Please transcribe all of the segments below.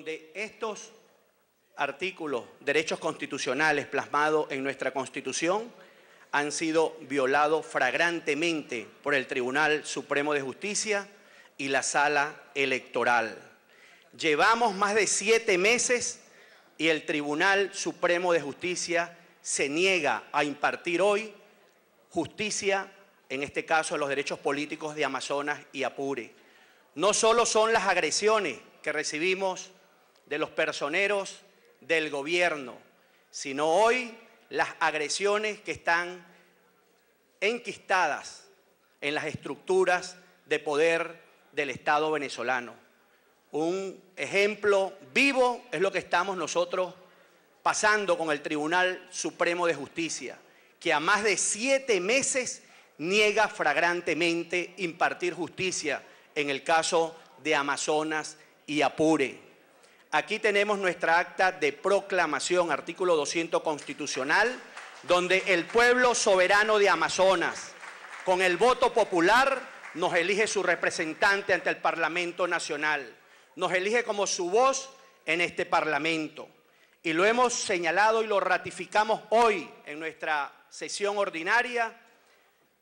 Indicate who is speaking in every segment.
Speaker 1: donde estos artículos, derechos constitucionales plasmados en nuestra Constitución, han sido violados fragrantemente por el Tribunal Supremo de Justicia y la Sala Electoral. Llevamos más de siete meses y el Tribunal Supremo de Justicia se niega a impartir hoy justicia, en este caso a los derechos políticos de Amazonas y Apure. No solo son las agresiones que recibimos de los personeros del gobierno, sino hoy las agresiones que están enquistadas en las estructuras de poder del Estado venezolano. Un ejemplo vivo es lo que estamos nosotros pasando con el Tribunal Supremo de Justicia, que a más de siete meses niega flagrantemente impartir justicia en el caso de Amazonas y Apure. Aquí tenemos nuestra acta de proclamación, artículo 200 constitucional, donde el pueblo soberano de Amazonas, con el voto popular, nos elige su representante ante el Parlamento Nacional, nos elige como su voz en este Parlamento. Y lo hemos señalado y lo ratificamos hoy en nuestra sesión ordinaria.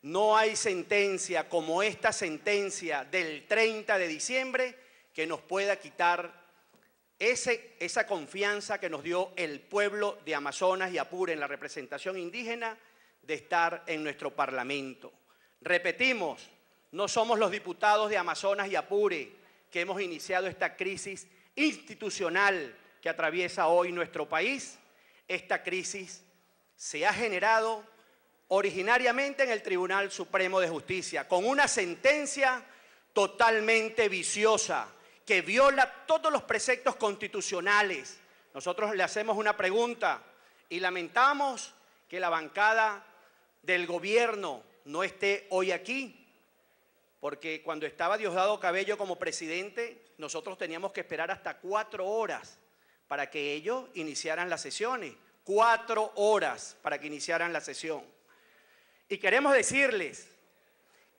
Speaker 1: No hay sentencia como esta sentencia del 30 de diciembre que nos pueda quitar esa confianza que nos dio el pueblo de Amazonas y Apure en la representación indígena de estar en nuestro Parlamento. Repetimos, no somos los diputados de Amazonas y Apure que hemos iniciado esta crisis institucional que atraviesa hoy nuestro país. Esta crisis se ha generado originariamente en el Tribunal Supremo de Justicia con una sentencia totalmente viciosa que viola todos los preceptos constitucionales. Nosotros le hacemos una pregunta y lamentamos que la bancada del gobierno no esté hoy aquí, porque cuando estaba Diosdado Cabello como presidente, nosotros teníamos que esperar hasta cuatro horas para que ellos iniciaran las sesiones, cuatro horas para que iniciaran la sesión. Y queremos decirles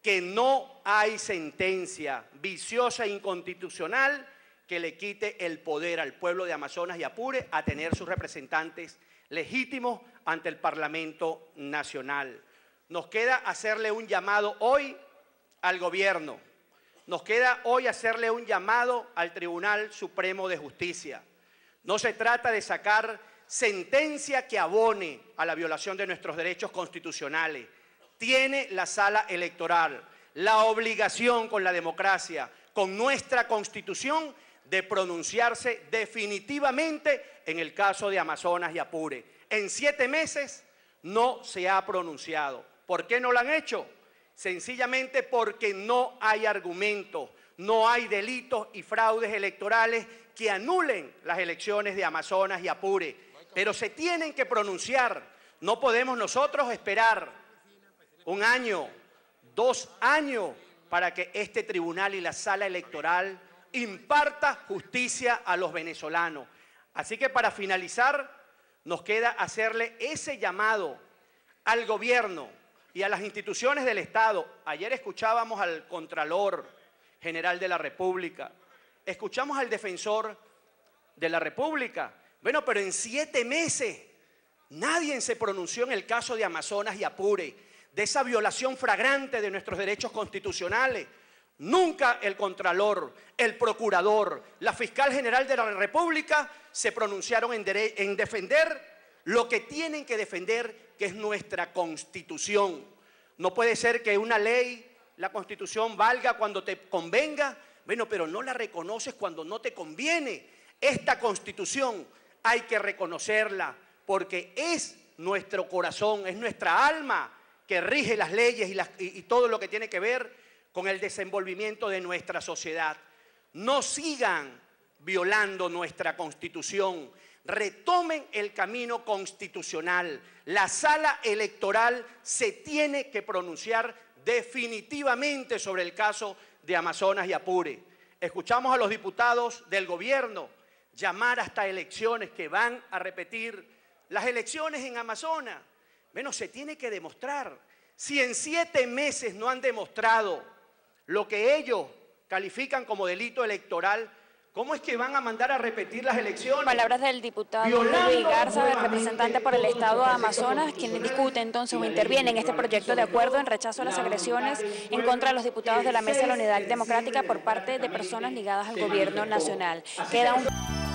Speaker 1: que no hay sentencia viciosa e inconstitucional que le quite el poder al pueblo de Amazonas y Apure a tener sus representantes legítimos ante el Parlamento Nacional. Nos queda hacerle un llamado hoy al gobierno. Nos queda hoy hacerle un llamado al Tribunal Supremo de Justicia. No se trata de sacar sentencia que abone a la violación de nuestros derechos constitucionales tiene la sala electoral la obligación con la democracia, con nuestra constitución, de pronunciarse definitivamente en el caso de Amazonas y Apure. En siete meses no se ha pronunciado. ¿Por qué no lo han hecho? Sencillamente porque no hay argumentos, no hay delitos y fraudes electorales que anulen las elecciones de Amazonas y Apure. Pero se tienen que pronunciar. No podemos nosotros esperar un año, dos años, para que este tribunal y la sala electoral imparta justicia a los venezolanos. Así que para finalizar, nos queda hacerle ese llamado al gobierno y a las instituciones del Estado. Ayer escuchábamos al Contralor General de la República, escuchamos al Defensor de la República. Bueno, pero en siete meses nadie se pronunció en el caso de Amazonas y Apure de esa violación flagrante de nuestros derechos constitucionales. Nunca el Contralor, el Procurador, la Fiscal General de la República se pronunciaron en, defender lo que tienen que defender, que es nuestra Constitución. No puede ser que una ley, la Constitución, valga cuando te convenga, bueno, pero no la reconoces cuando no te conviene. Esta Constitución hay que reconocerla porque es nuestro corazón, es nuestra alma, que rige las leyes y, todo lo que tiene que ver con el desenvolvimiento de nuestra sociedad. No sigan violando nuestra constitución. Retomen el camino constitucional. La sala electoral se tiene que pronunciar definitivamente sobre el caso de Amazonas y Apure. Escuchamos a los diputados del gobierno llamar hasta elecciones que van a repetir las elecciones en Amazonas bueno, se tiene que demostrar. Si en siete meses no han demostrado lo que ellos califican como delito electoral, ¿Cómo es que van a mandar a repetir las elecciones? Palabras del diputado Luis Garza, del representante por el Estado de Amazonas, quien discute entonces o interviene en este proyecto de acuerdo en rechazo a las agresiones en contra de los diputados de la Mesa de la Unidad Democrática por parte de personas ligadas al gobierno nacional. Queda un...